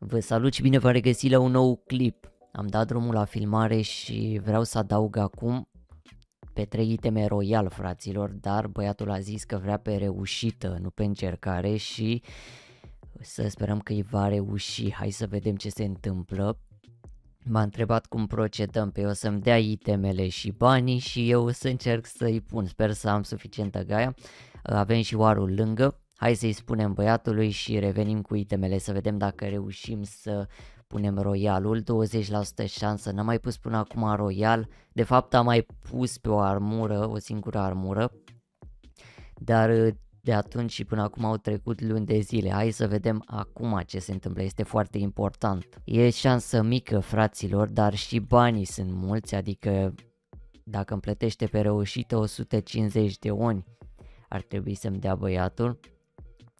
Vă salut și bine v-am regăsit la un nou clip. Am dat drumul la filmare și vreau să adaug acum pe trei iteme royal, fraților, dar băiatul a zis că vrea pe reușită, nu pe încercare și să sperăm că îi va reuși. Hai să vedem ce se întâmplă. M-a întrebat cum procedăm, pe o să-mi dea itemele și banii și eu o să încerc să-i pun. Sper să am suficientă gaia. Avem și oarul lângă, Hai să-i spunem băiatului și revenim cu itemele să vedem dacă reușim să punem royalul, 20% șansă, n-am mai pus până acum royal, de fapt am mai pus pe o armură, o singură armură, dar uh, de atunci și până acum au trecut luni de zile, hai să vedem acum ce se întâmplă, este foarte important. E șansă mică fraților, dar și banii sunt mulți, adică dacă îmi plătește pe reușită 150 de oni, ar trebui să-mi dea băiatul.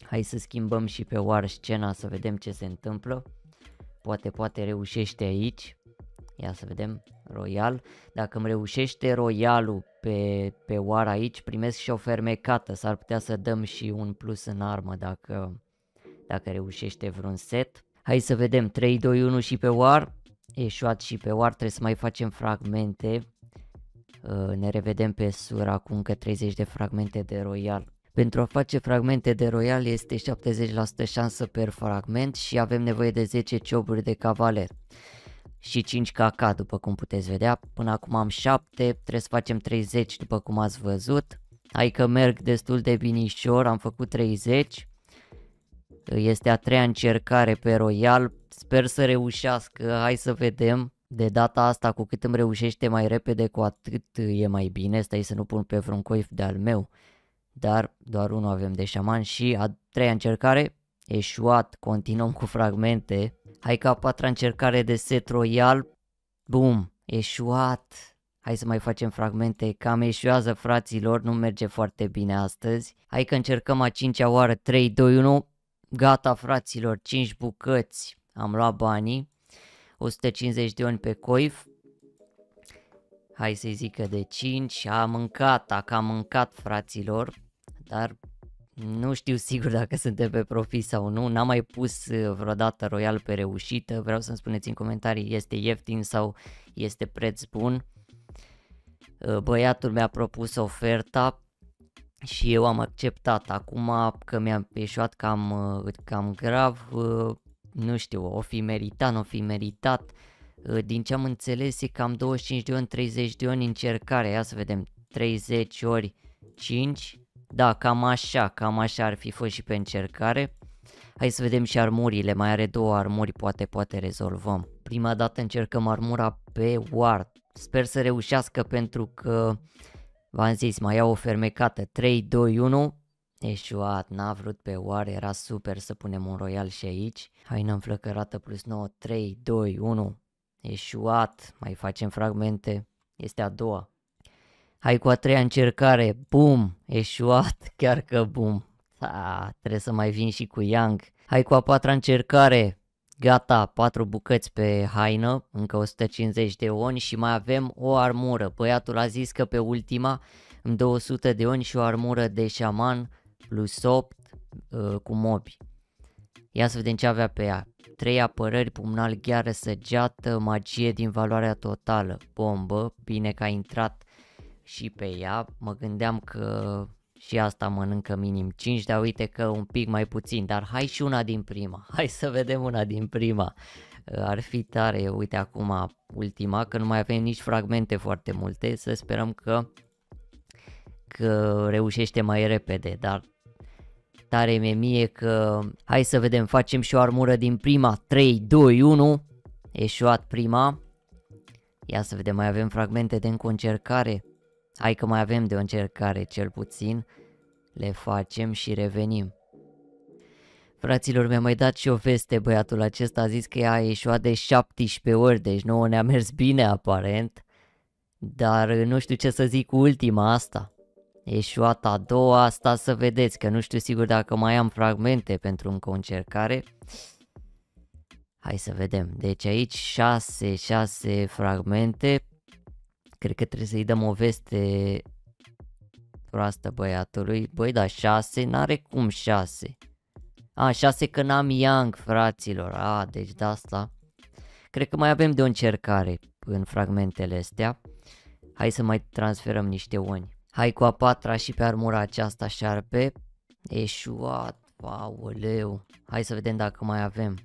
Hai să schimbăm și pe War scena să vedem ce se întâmplă. Poate, poate reușește aici. Ia să vedem, Royal. Dacă îmi reușește Royalul pe, pe War aici, primesc și o fermecată. S-ar putea să dăm și un plus în armă dacă, dacă reușește vreun set. Hai să vedem, 3, 2, 1 și pe War. Eșuat și pe War, trebuie să mai facem fragmente. Uh, ne revedem pe sur Acum că 30 de fragmente de Royal. Pentru a face fragmente de royal este 70% șansă per fragment și avem nevoie de 10 cioburi de cavaler și 5 KK după cum puteți vedea. Până acum am 7, trebuie să facem 30 după cum ați văzut. că merg destul de binișor, am făcut 30. Este a treia încercare pe royal, sper să reușească, hai să vedem. De data asta, cu cât îmi reușește mai repede, cu atât e mai bine. Stai să nu pun pe vreun coif de-al meu dar doar unul avem de șaman și a treia încercare, eșuat, continuăm cu fragmente, hai ca a patra încercare de set royal, bum, eșuat, hai să mai facem fragmente, cam eșuează fraților, nu merge foarte bine astăzi, hai că încercăm a cincea oară, 3, 2, 1, gata fraților, 5 bucăți, am luat banii, 150 de ani pe coif, hai să-i zică de 5, a mâncat, a cam mâncat fraților, dar nu știu sigur dacă suntem pe profit sau nu, n-am mai pus uh, vreodată Royal pe reușită, vreau să-mi spuneți în comentarii este ieftin sau este preț bun. Uh, băiatul mi-a propus oferta și eu am acceptat, acum că mi-am ieșuat cam, uh, cam grav, nu știu, o fi meritat, nu o fi meritat, din ce am înțeles e cam 25 de ori, 30 de ori încercare, ia să vedem, 30 ori 5, da, cam așa, cam așa ar fi fost și pe încercare. Hai să vedem și armurile, mai are două armuri, poate, poate rezolvăm. Prima dată încercăm armura pe Ward. Sper să reușească pentru că, v-am zis, mai iau o fermecată. 3, 2, 1, eșuat, n-a vrut pe Ward, era super să punem un royal și aici. Haina înflăcărată plus 9, 3, 2, 1, eșuat, mai facem fragmente, este a doua. Hai cu a treia încercare, bum, eșuat, chiar că bum. Da, trebuie să mai vin și cu Yang. Hai cu a patra încercare, gata, patru bucăți pe haină, încă 150 de oni și mai avem o armură. Băiatul a zis că pe ultima îmi dă 100 de oni și o armură de șaman plus 8 uh, cu mobi. Ia să vedem ce avea pe ea. 3 apărări, pumnal, gheară, săgeată, magie din valoarea totală, bombă, bine că a intrat și pe ea. Mă gândeam că și asta mănâncă minim 5, dar uite că un pic mai puțin, dar hai și una din prima, hai să vedem una din prima. Uh, ar fi tare, uite acum ultima, că nu mai avem nici fragmente foarte multe, să sperăm că, că reușește mai repede, dar tare mi mie că hai să vedem, facem și o armură din prima, 3, 2, 1, eșuat prima, ia să vedem, mai avem fragmente de încercare, Hai că mai avem de o încercare cel puțin, le facem și revenim. Fraților, mi-a mai dat și o veste băiatul acesta, a zis că ea a ieșuat de 17 ori, deci nouă ne-a mers bine aparent. Dar nu știu ce să zic cu ultima asta. Eșuat a doua, asta să vedeți, că nu știu sigur dacă mai am fragmente pentru încă o încercare. Hai să vedem, deci aici 6, 6 fragmente, Cred că trebuie să-i dăm o veste proastă băiatului. Băi, da, 6? N-are cum 6. A, 6 că n-am Young, fraților. A, deci de asta. Cred că mai avem de o încercare în fragmentele astea. Hai să mai transferăm niște oni. Hai cu a patra și pe armura aceasta șarpe. Eșuat, leu. Hai să vedem dacă mai avem.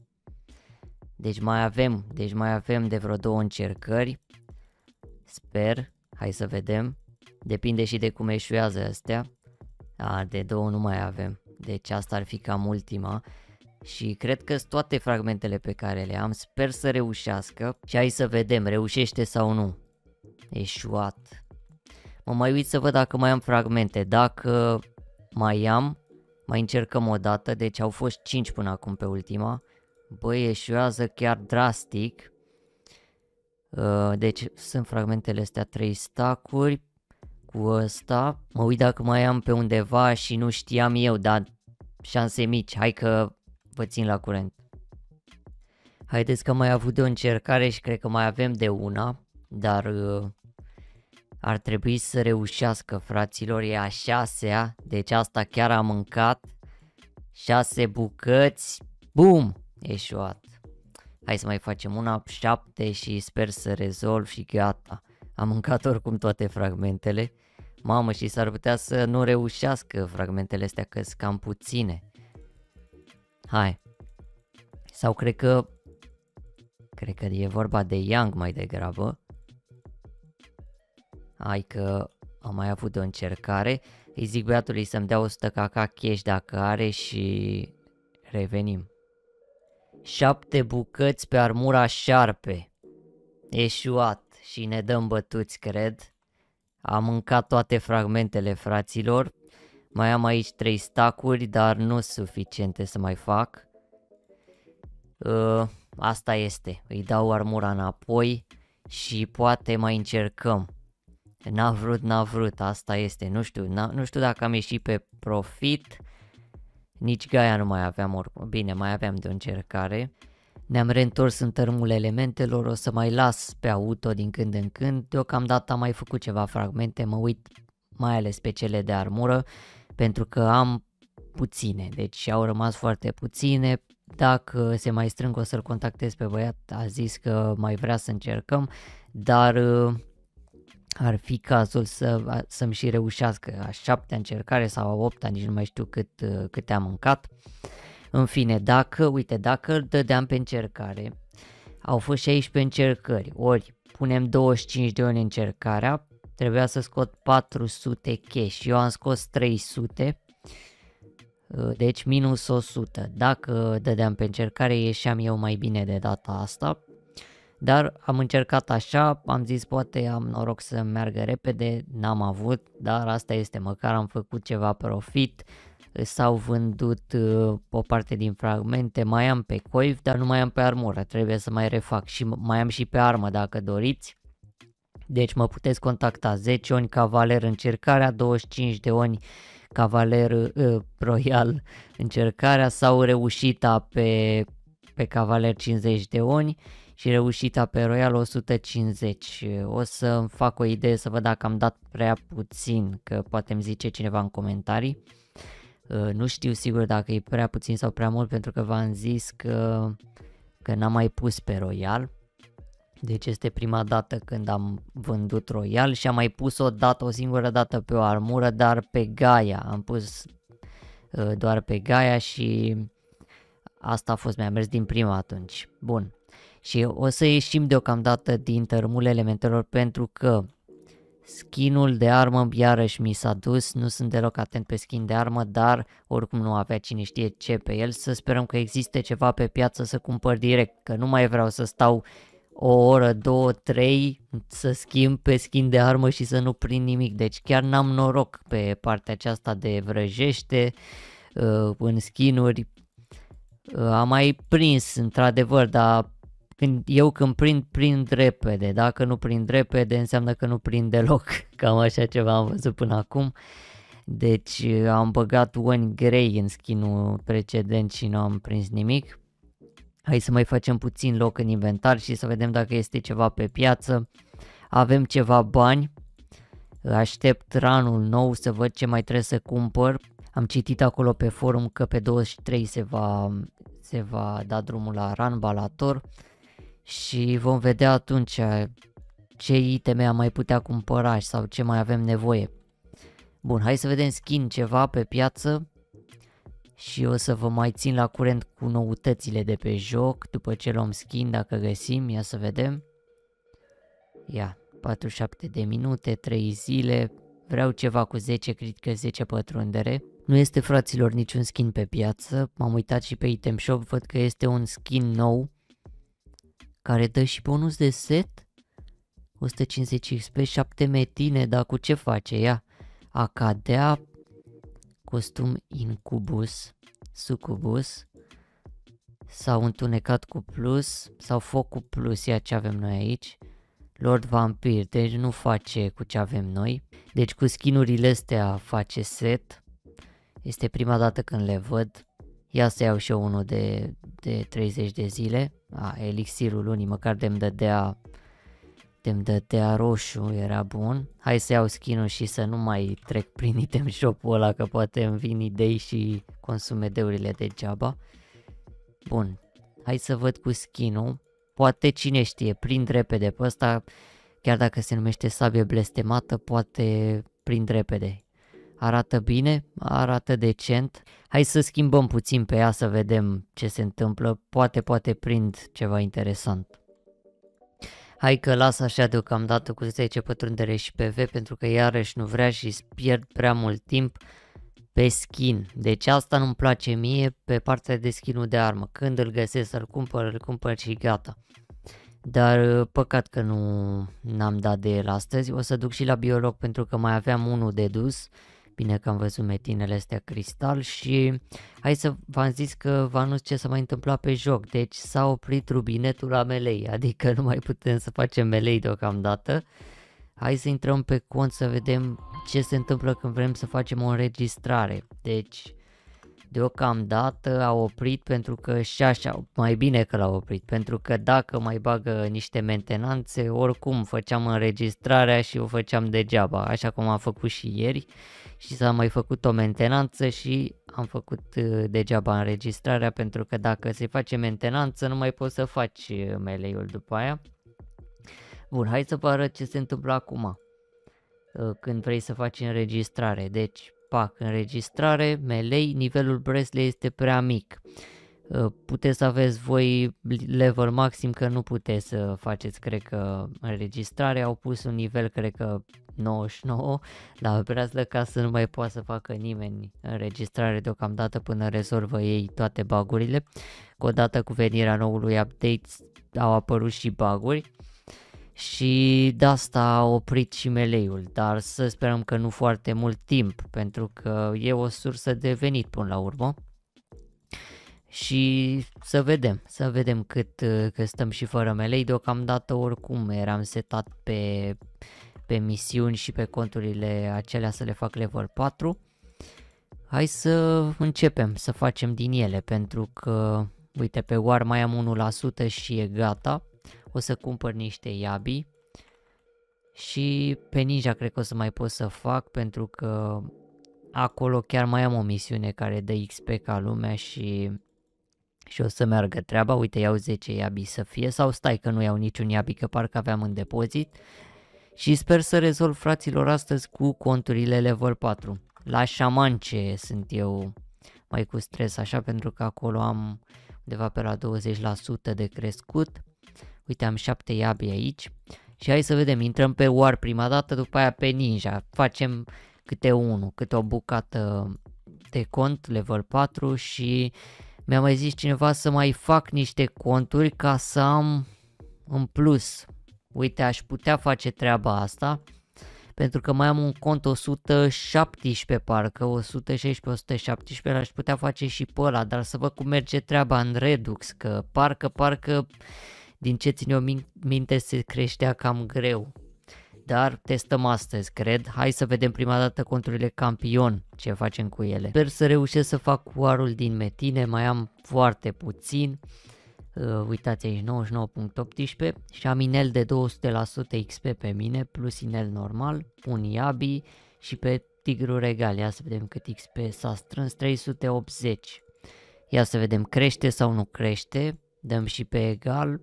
Deci mai avem, deci mai avem de vreo două încercări. Sper, hai să vedem. Depinde și de cum eșuează astea. A, de două nu mai avem, deci asta ar fi cam ultima. Și cred că sunt toate fragmentele pe care le am, sper să reușească și hai să vedem, reușește sau nu. Eșuat. Mă mai uit să văd dacă mai am fragmente, dacă mai am, mai încercăm o dată, deci au fost 5 până acum pe ultima. Băi, eșuează chiar drastic. Uh, deci sunt fragmentele astea, trei stacuri cu ăsta. Mă uit dacă mai am pe undeva și nu știam eu, dar șanse mici, hai că vă țin la curent. Haideți că am mai avut de o încercare și cred că mai avem de una, dar uh, ar trebui să reușească, fraților, e a șasea, deci asta chiar am mâncat. 6 bucăți, bum, eșuat hai să mai facem una, 7 și sper să rezolv și gata. Am mâncat oricum toate fragmentele. Mamă, și s-ar putea să nu reușească fragmentele astea, că sunt cam puține. Hai. Sau cred că... Cred că e vorba de Yang mai degrabă. Hai că am mai avut o încercare. Îi zic băiatului să-mi dea 100 caca cash dacă are și revenim șapte bucăți pe armura șarpe. Eșuat și ne dăm bătuți, cred. Am mâncat toate fragmentele fraților. Mai am aici trei stacuri, dar nu suficiente să mai fac. Uh, asta este. Îi dau armura înapoi și poate mai încercăm. N-a vrut, n-a vrut, asta este. Nu știu, nu știu dacă am ieșit pe profit. Nici Gaia nu mai aveam, or... bine, mai aveam de o încercare. Ne-am reîntors în tărmul elementelor, o să mai las pe auto din când în când. Deocamdată am mai făcut ceva fragmente, mă uit mai ales pe cele de armură, pentru că am puține, deci au rămas foarte puține. Dacă se mai strâng o să-l contactez pe băiat, a zis că mai vrea să încercăm, dar uh, ar fi cazul să, să-mi și reușească a șaptea încercare sau a opta, nici nu mai știu cât, uh, cât am mâncat. În fine, dacă, uite, dacă îl dădeam pe încercare, au fost 16 încercări, ori punem 25 de ori încercarea, trebuia să scot 400 cash, eu am scos 300, uh, deci minus 100. Dacă dădeam pe încercare, ieșeam eu mai bine de data asta, dar am încercat așa, am zis poate am noroc să meargă repede, n-am avut, dar asta este, măcar am făcut ceva profit, s-au vândut uh, o parte din fragmente, mai am pe coif, dar nu mai am pe armură, trebuie să mai refac și mai am și pe armă dacă doriți. Deci mă puteți contacta 10 oni cavaler încercarea, 25 de oni cavaler uh, royal încercarea sau reușita pe, pe cavaler 50 de oni și reușita pe Royal 150. O să îmi fac o idee să văd dacă am dat prea puțin, că poate îmi zice cineva în comentarii. Uh, nu știu sigur dacă e prea puțin sau prea mult pentru că v-am zis că, că n-am mai pus pe Royal. Deci este prima dată când am vândut Royal și am mai pus o dată, o singură dată pe o armură, dar pe Gaia. Am pus uh, doar pe Gaia și asta a fost, mi-a mers din prima atunci. Bun, și o să ieșim deocamdată din tărmul elementelor pentru că skinul de armă iarăși mi s-a dus, nu sunt deloc atent pe skin de armă, dar oricum nu avea cine știe ce pe el, să sperăm că existe ceva pe piață să cumpăr direct, că nu mai vreau să stau o oră, două, trei să schimb pe skin de armă și să nu prind nimic. Deci chiar n-am noroc pe partea aceasta de vrăjește uh, în skinuri. Uh, am mai prins într-adevăr, dar când eu când prind, prind repede, dacă nu prind repede înseamnă că nu prind deloc, cam așa ceva am văzut până acum. Deci uh, am băgat one grey în skinul precedent și nu am prins nimic. Hai să mai facem puțin loc în inventar și să vedem dacă este ceva pe piață. Avem ceva bani. Aștept ranul nou să văd ce mai trebuie să cumpăr. Am citit acolo pe forum că pe 23 se va, se va da drumul la ran balator și vom vedea atunci ce iteme am mai putea cumpăra sau ce mai avem nevoie. Bun, hai să vedem skin ceva pe piață și o să vă mai țin la curent cu noutățile de pe joc după ce luăm skin dacă găsim, ia să vedem. Ia, 47 de minute, 3 zile, vreau ceva cu 10, cred că 10 pătrundere. Nu este fraților niciun skin pe piață, m-am uitat și pe item shop, văd că este un skin nou care dă și bonus de set? 150 XP, 7 metine, dar cu ce face ea? Acadea, costum incubus, sucubus, sau întunecat cu plus, sau foc cu plus, ia ce avem noi aici. Lord Vampir, deci nu face cu ce avem noi. Deci cu skinurile astea face set. Este prima dată când le văd. Ia să iau și eu unul de de 30 de zile, a, elixirul lunii măcar de-mi dădea, de-mi dădea roșu, era bun. Hai să iau skin și să nu mai trec prin item shop-ul ăla că poate îmi vin idei și consume deurile degeaba. Bun, hai să văd cu skin-ul. Poate cine știe, prind repede pe ăsta, chiar dacă se numește sabie blestemată, poate prind repede. Arată bine, arată decent. Hai să schimbăm puțin pe ea să vedem ce se întâmplă. Poate, poate prind ceva interesant. Hai că las așa deocamdată cu 10 pătrundere și PV pentru că iarăși nu vrea și pierd prea mult timp pe skin. Deci asta nu-mi place mie pe partea de skinul de armă. Când îl găsesc să-l cumpăr, îl cumpăr și gata. Dar uh, păcat că nu n-am dat de el astăzi. O să duc și la biolog pentru că mai aveam unul de dus Bine că am văzut metinele astea cristal și hai să v-am zis că v anunț ce s-a mai întâmplat pe joc. Deci s-a oprit rubinetul la melei, adică nu mai putem să facem melei deocamdată. Hai să intrăm pe cont să vedem ce se întâmplă când vrem să facem o înregistrare. Deci deocamdată a oprit pentru că și așa, mai bine că l-a oprit, pentru că dacă mai bagă niște mentenanțe, oricum făceam înregistrarea și o făceam degeaba, așa cum am făcut și ieri și s-a mai făcut o mentenanță și am făcut uh, degeaba înregistrarea pentru că dacă se face mentenanță nu mai poți să faci uh, meleiul după aia. Bun, hai să vă arăt ce se întâmplă acum uh, când vrei să faci înregistrare. Deci, Pac, înregistrare, melei, nivelul Bresley este prea mic. Uh, puteți să aveți voi level maxim că nu puteți să faceți, cred că, înregistrare, au pus un nivel, cred că 99 la Bresley ca să nu mai poată să facă nimeni înregistrare deocamdată până rezolvă ei toate bagurile. Odată cu venirea noului update au apărut și baguri și de asta a oprit și meleiul, dar să sperăm că nu foarte mult timp, pentru că e o sursă de venit până la urmă. Și să vedem, să vedem cât că stăm și fără melei, deocamdată oricum eram setat pe, pe misiuni și pe conturile acelea să le fac level 4. Hai să începem să facem din ele, pentru că, uite, pe War mai am 1% și e gata o să cumpăr niște iabi și pe Ninja cred că o să mai pot să fac pentru că acolo chiar mai am o misiune care dă XP ca lumea și și o să meargă treaba, uite iau 10 iabi să fie sau stai că nu iau niciun iabi că parcă aveam în depozit și sper să rezolv fraților astăzi cu conturile level 4. La șamance sunt eu mai cu stres așa pentru că acolo am undeva pe la 20% de crescut Uite, am șapte iabe aici. Și hai să vedem, intrăm pe War prima dată, după aia pe Ninja. Facem câte unul, câte o bucată de cont, level 4 și mi-a mai zis cineva să mai fac niște conturi ca să am în plus. Uite, aș putea face treaba asta pentru că mai am un cont 117 parcă, 116, 117, aș putea face și pe ăla, dar să văd cum merge treaba în Redux, că parcă, parcă din ce țin eu minte se creștea cam greu. Dar testăm astăzi, cred. Hai să vedem prima dată conturile campion, ce facem cu ele. Sper să reușesc să fac cuarul din metine, mai am foarte puțin. Uh, uitați aici 99.18 și am inel de 200% XP pe mine plus inel normal, un iabi și pe Tigru Regal. Ia să vedem cât XP s-a strâns, 380. Ia să vedem crește sau nu crește. Dăm și pe egal,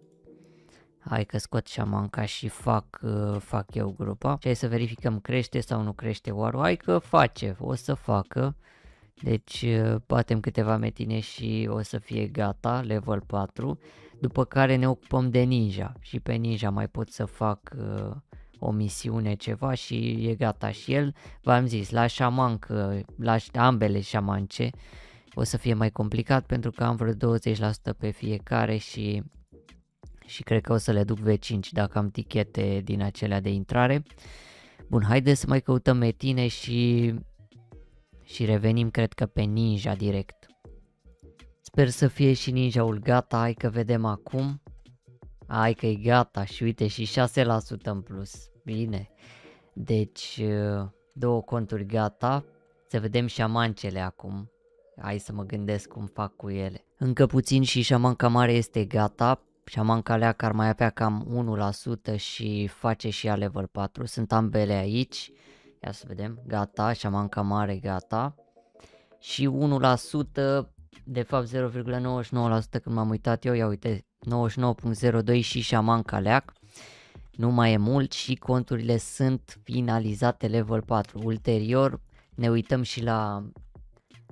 hai că scot șamanca și fac, uh, fac eu grupa și hai să verificăm crește sau nu crește oaru, hai că face, o să facă. Deci uh, batem câteva metine și o să fie gata, level 4, după care ne ocupăm de ninja și pe ninja mai pot să fac uh, o misiune ceva și e gata și el, v-am zis, la șamancă, uh, la ambele șamance, o să fie mai complicat pentru că am vreo 20% pe fiecare și și cred că o să le duc V5 dacă am tichete din acelea de intrare. Bun, haideți să mai căutăm metine și, și revenim cred că pe Ninja direct. Sper să fie și Ninja-ul gata, hai că vedem acum. Hai că e gata și uite și 6% în plus. Bine, deci două conturi gata. Să vedem șamancele acum. Hai să mă gândesc cum fac cu ele. Încă puțin și șamanca mare este gata și Kaleak ar mai avea cam 1% și face și ea level 4. Sunt ambele aici. Ia să vedem. Gata, și amanca mare, gata. Și 1%, de fapt 0,99% când m-am uitat eu, ia uite, 99.02 și Shaman Kaleak. Nu mai e mult și conturile sunt finalizate level 4. Ulterior ne uităm și la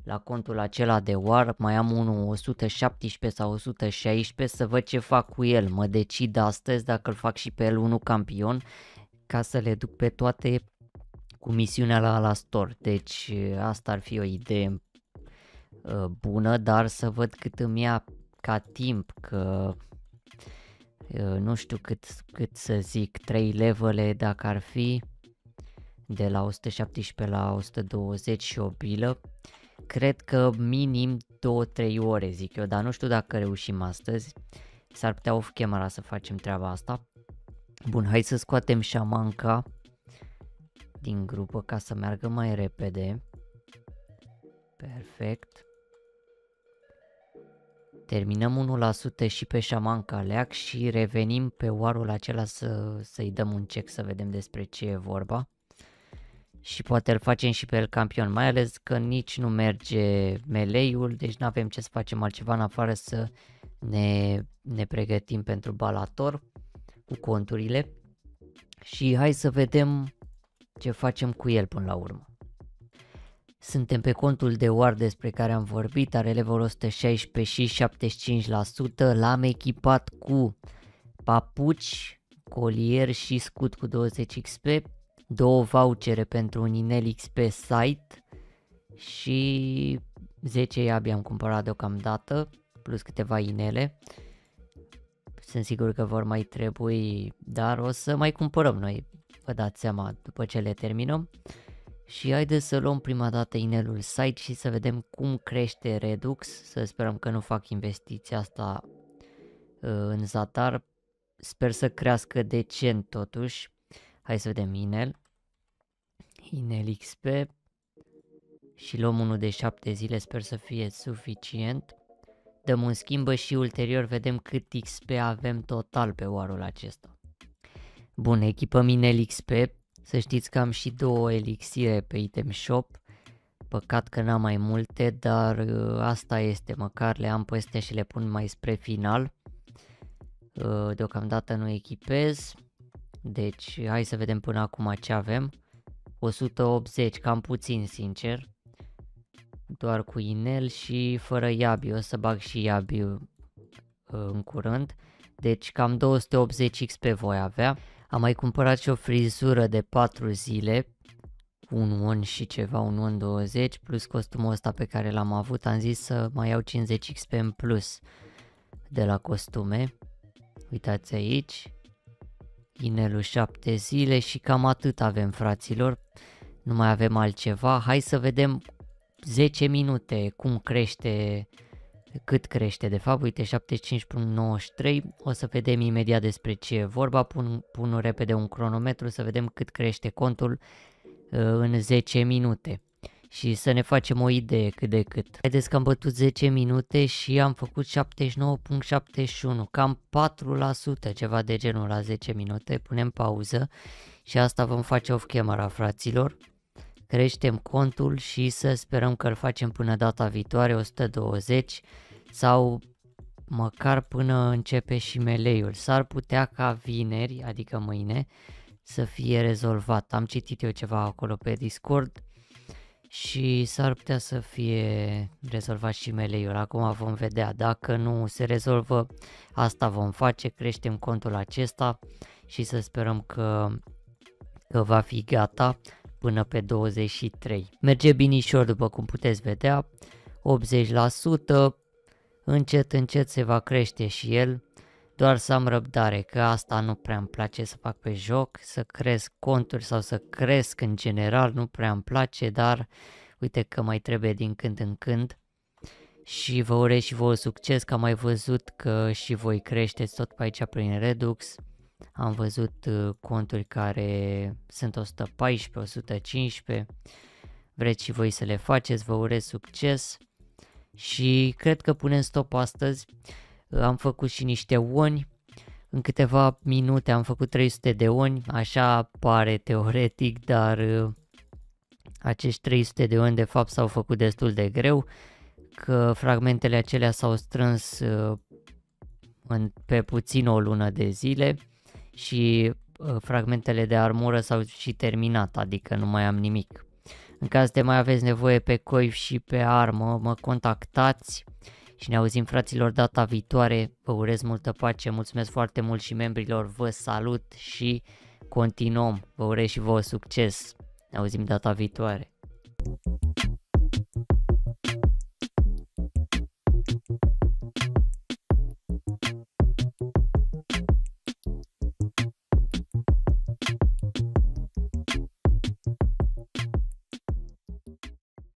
la contul acela de War mai am unul 117 sau 116 să văd ce fac cu el, mă decid astăzi dacă îl fac și pe el unul campion ca să le duc pe toate cu misiunea la, la store, deci asta ar fi o idee uh, bună, dar să văd cât îmi ia ca timp, că uh, nu știu cât, cât să zic, 3 levele dacă ar fi, de la 117 la 120 și o bilă, cred că minim 2-3 ore zic eu, dar nu știu dacă reușim astăzi. S-ar putea off camera să facem treaba asta. Bun, hai să scoatem șamanca din grupă ca să meargă mai repede. Perfect. Terminăm 1% și pe șamanca leac și revenim pe oarul acela să, să-i dăm un check să vedem despre ce e vorba și poate îl facem și pe el campion, mai ales că nici nu merge meleiul, deci nu avem ce să facem altceva în afară să ne, ne pregătim pentru Balator cu conturile și hai să vedem ce facem cu el până la urmă. Suntem pe contul de war despre care am vorbit, are level 116 și 75%, l-am echipat cu papuci, colier și scut cu 20 XP, două vouchere pentru un inel XP site și 10 abia am cumpărat deocamdată, plus câteva inele. Sunt sigur că vor mai trebui, dar o să mai cumpărăm noi, vă dați seama, după ce le terminăm. Și haideți să luăm prima dată inelul site și să vedem cum crește Redux, să sperăm că nu fac investiția asta uh, în zatar. Sper să crească decent totuși, Hai să vedem inel. Inel XP. Și luăm unul de 7 zile, sper să fie suficient. Dăm un schimbă și ulterior vedem cât XP avem total pe oarul acesta. Bun, echipăm inel XP. Să știți că am și două elixire pe item shop. Păcat că n-am mai multe, dar uh, asta este, măcar le am peste și le pun mai spre final. Uh, deocamdată nu echipez. Deci, hai să vedem până acum ce avem. 180, cam puțin sincer. Doar cu inel și fără iabiu. o să bag și iabiu uh, în curând. Deci cam 280 XP voi avea. Am mai cumpărat și o frizură de 4 zile, un on și ceva, un on 20, plus costumul ăsta pe care l-am avut, am zis să mai iau 50 XP în plus de la costume. Uitați aici, Inelul 7 zile și cam atât avem fraților, nu mai avem altceva. Hai să vedem 10 minute cum crește, cât crește de fapt, uite 75.93, o să vedem imediat despre ce e vorba, pun, pun repede un cronometru să vedem cât crește contul uh, în 10 minute și să ne facem o idee cât de cât. Haideți că am bătut 10 minute și am făcut 79.71, cam 4% ceva de genul la 10 minute, punem pauză și asta vom face off-camera fraților. Creștem contul și să sperăm că îl facem până data viitoare 120 sau măcar până începe și meleiul. S-ar putea ca vineri, adică mâine, să fie rezolvat. Am citit eu ceva acolo pe Discord, și s-ar putea să fie rezolvat și meleiul. Acum vom vedea dacă nu se rezolvă, asta vom face, creștem contul acesta și să sperăm că, că va fi gata până pe 23. Merge binișor după cum puteți vedea, 80%, încet încet se va crește și el, doar să am răbdare, că asta nu prea îmi place să fac pe joc, să cresc conturi sau să cresc în general, nu prea îmi place, dar uite că mai trebuie din când în când. Și vă urez și vouă succes, că am mai văzut că și voi creșteți tot pe aici prin Redux. Am văzut uh, conturi care sunt 114, 115. Vreți și voi să le faceți, vă urez succes. Și cred că punem stop astăzi am făcut și niște oni, în câteva minute am făcut 300 de oni, așa pare teoretic, dar uh, acești 300 de oni de fapt s-au făcut destul de greu, că fragmentele acelea s-au strâns uh, în, pe puțin o lună de zile și uh, fragmentele de armură s-au și terminat, adică nu mai am nimic. În caz de mai aveți nevoie pe coif și pe armă, mă contactați și ne auzim fraților data viitoare. Vă urez multă pace, mulțumesc foarte mult și membrilor, vă salut și continuăm. Vă urez și vouă succes. Ne auzim data viitoare.